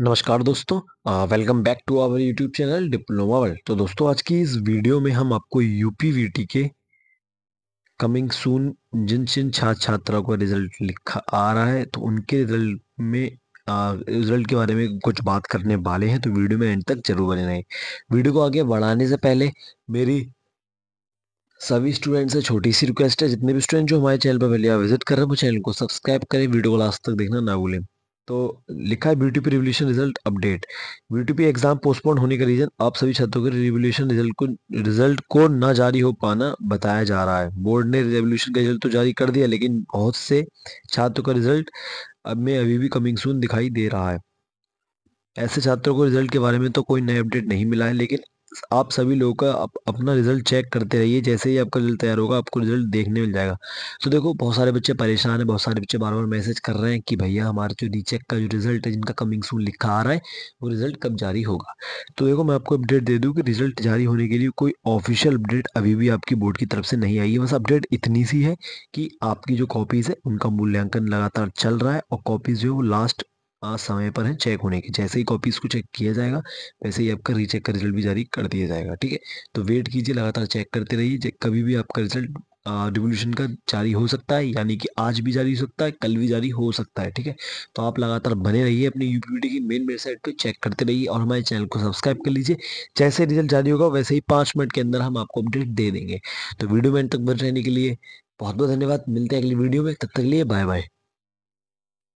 नमस्कार दोस्तों welcome back to our YouTube channel diploma world तो दोस्तों आज की इस वीडियो में हम आपको यूपीवीटी के कमिंग सून जिन जिन छात्र छात्रा का रिजल्ट लिखा आ रहा है तो उनके रिजल्ट में रिजल्ट के बारे में कुछ बात करने वाले हैं तो वीडियो में एंड तक जरूर बने रहें वीडियो को आगे बढ़ाने से पहले मेरी सभी स्टूडेंट से छोटी सी रिक्वेस्ट है जितने भी स्टूडेंट जो हमारे चैनल पर पहले विजिट कर रहे हैं वो चैनल को सब्सक्राइब करें वीडियो को लास्ट तक देखना ना भूलें तो लिखा है BTEUP revaluation result update BTEUP exam postpone होने का रीजन आप सभी छात्रों के रिवोल्यूशन रिजल्ट को रिजल्ट को ना जारी हो पाना बताया जा रहा है बोर्ड ने रिवोल्यूशन का रिजल्ट तो जारी कर दिया लेकिन बहुत से छात्रों का रिजल्ट अब में अभी भी कमिंग सून दिखाई दे रहा है ऐसे छात्रों को रिजल्ट के बारे में तो कोई नया अपडेट नहीं मिला है लेकिन आप सभी लोगों का अप, अपना रिजल्ट चेक करते रहिए जैसे ही आपका रिजल्ट तैयार होगा आपको रिजल्ट देखने मिल जाएगा तो देखो बहुत सारे बच्चे परेशान हैं बहुत सारे बच्चे बार बार मैसेज कर रहे हैं कि भैया हमारे जो रीचेक का जो रिजल्ट है जिनका कमिंग सून लिखा आ रहा है वो रिजल्ट कब जारी होगा तो देखो मैं आपको अपडेट दे दूँ कि रिजल्ट जारी होने के लिए कोई ऑफिशियल अपडेट अभी भी आपकी बोर्ड की तरफ से नहीं आई है बस अपडेट इतनी सी है कि आपकी जो कॉपीज़ है उनका मूल्यांकन लगातार चल रहा है और कॉपीज़ जो है वो लास्ट समय पर है चेक होने की जैसे ही कॉपीज़ को चेक किया जाएगा वैसे ही आपका रीचेक का रिजल्ट भी जारी कर दिया जाएगा ठीक है तो वेट कीजिए लगातार चेक करते रहिए कभी भी आपका रिजल्ट रिवोल्यूशन का जारी हो सकता है यानी कि आज भी जारी हो सकता है कल भी जारी हो सकता है ठीक है तो आप लगातार बने रहिए अपनी यूपीटी की मेन वेबसाइट को चेक करते रहिए और हमारे चैनल को सब्सक्राइब कर लीजिए जैसे रिजल्ट जारी होगा वैसे ही पाँच मिनट के अंदर हम आपको अपडेट दे देंगे तो वीडियो में तक बन रहने के लिए बहुत बहुत धन्यवाद मिलते हैं अगली वीडियो में तब तक लिए बाय बाय